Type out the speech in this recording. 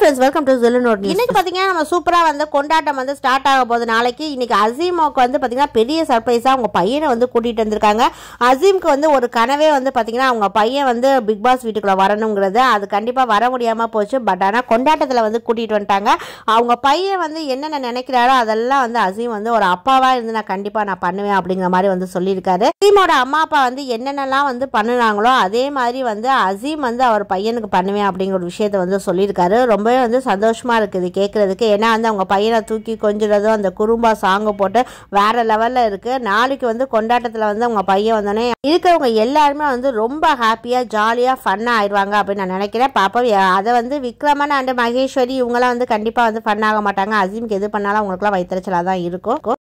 friends welcome to ஜெல்லனோட் இன்னைக்கு பார்த்தீங்கன்னா நம்ம சூப்பராக வந்து கொண்டாட்டம் வந்து ஸ்டார்ட் ஆக போகுது நாளைக்கு இன்னைக்கு அசீமோக்கு வந்து பார்த்தீங்கன்னா பெரிய சர்ப்ரைஸாக அவங்க பையனை வந்து கூட்டிகிட்டு வந்திருக்காங்க அசீமுக்கு வந்து ஒரு கனவே வந்து பார்த்தீங்கன்னா அவங்க பையன் வந்து பிக் பாஸ் வீட்டுக்குள்ளே வரணுங்கிறது அது கண்டிப்பாக வர முடியாமல் போச்சு பட் ஆனால் கொண்டாட்டத்தில் வந்து கூட்டிகிட்டு வந்துட்டாங்க அவங்க பையன் வந்து என்னென்ன நினைக்கிறாரோ அதெல்லாம் வந்து அசீம் வந்து ஒரு அப்பாவாக இருந்து நான் கண்டிப்பாக நான் பண்ணுவேன் அப்படிங்கிற மாதிரி வந்து சொல்லியிருக்காரு அசீமோட அம்மா அப்பா வந்து என்னென்னலாம் வந்து பண்ணினாங்களோ அதே மாதிரி வந்து அசீம் வந்து அவர் பையனுக்கு பண்ணுவேன் அப்படிங்கிற விஷயத்தை வந்து சொல்லியிருக்காரு ரொம்ப ரொம்பவே வந்து சந்தோஷமாக இருக்குது கேட்குறதுக்கு ஏன்னா வந்து அவங்க பையனை தூக்கி கொஞ்சிறதும் அந்த குறும்பா சாங்கை போட்டு வேறு லெவலில் இருக்குது நாளைக்கு வந்து கொண்டாட்டத்தில் வந்து அவங்க பையன் வந்தோடனே இருக்கிறவங்க எல்லாருமே வந்து ரொம்ப ஹாப்பியாக ஜாலியாக ஃபன்னாக ஆயிடுவாங்க அப்படின்னு நான் நினைக்கிறேன் பாப்பா அதை வந்து விக்ரமன் அண்ட் மகேஸ்வரி இவங்கெல்லாம் வந்து கண்டிப்பாக வந்து ஃபன்னாக மாட்டாங்க அசீம்க்கு எது பண்ணாலும் அவங்களுக்குலாம் வயிற்றுச்சலாக தான் இருக்கும்